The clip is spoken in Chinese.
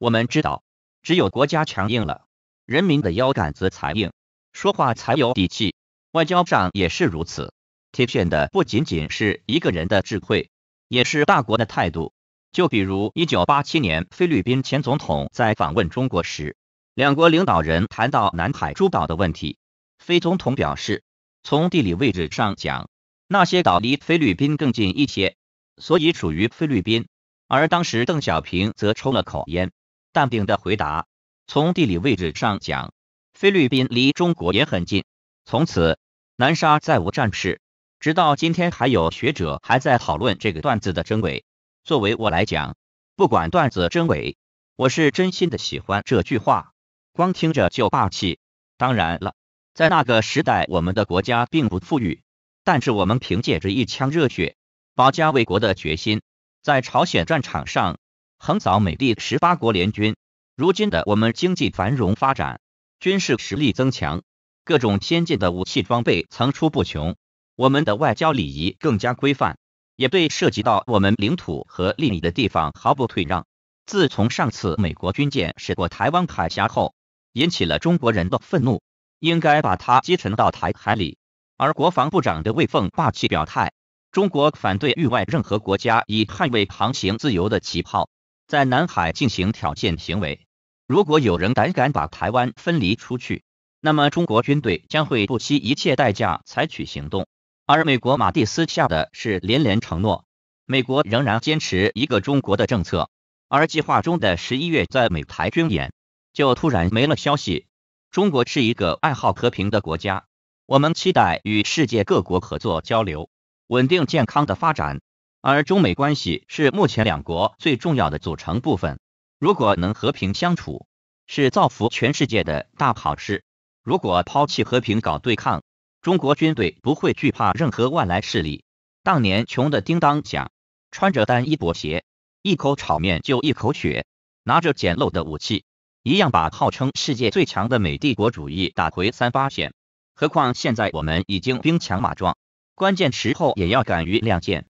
我们知道，只有国家强硬了，人民的腰杆子才硬，说话才有底气。外交上也是如此，体现的不仅仅是一个人的智慧，也是大国的态度。就比如1987年，菲律宾前总统在访问中国时，两国领导人谈到南海诸岛的问题，菲总统表示，从地理位置上讲，那些岛离菲律宾更近一些，所以属于菲律宾。而当时邓小平则抽了口烟。淡定的回答，从地理位置上讲，菲律宾离中国也很近。从此南沙再无战事，直到今天还有学者还在讨论这个段子的真伪。作为我来讲，不管段子真伪，我是真心的喜欢这句话，光听着就霸气。当然了，在那个时代，我们的国家并不富裕，但是我们凭借着一腔热血、保家卫国的决心，在朝鲜战场上。横扫美帝十八国联军。如今的我们经济繁荣发展，军事实力增强，各种先进的武器装备层出不穷。我们的外交礼仪更加规范，也对涉及到我们领土和利益的地方毫不退让。自从上次美国军舰驶过台湾海峡后，引起了中国人的愤怒，应该把它击沉到台海里。而国防部长的魏凤霸气表态：“中国反对域外任何国家以捍卫航行自由的旗号。”在南海进行挑衅行为，如果有人胆敢把台湾分离出去，那么中国军队将会不惜一切代价采取行动。而美国马蒂斯下的是连连承诺，美国仍然坚持一个中国的政策，而计划中的十一月在美台军演就突然没了消息。中国是一个爱好和平的国家，我们期待与世界各国合作交流，稳定健康的发展。而中美关系是目前两国最重要的组成部分。如果能和平相处，是造福全世界的大好事。如果抛弃和平搞对抗，中国军队不会惧怕任何外来势力。当年穷的叮当响，穿着单衣薄鞋，一口炒面就一口血，拿着简陋的武器，一样把号称世界最强的美帝国主义打回三八线。何况现在我们已经兵强马壮，关键时候也要敢于亮剑。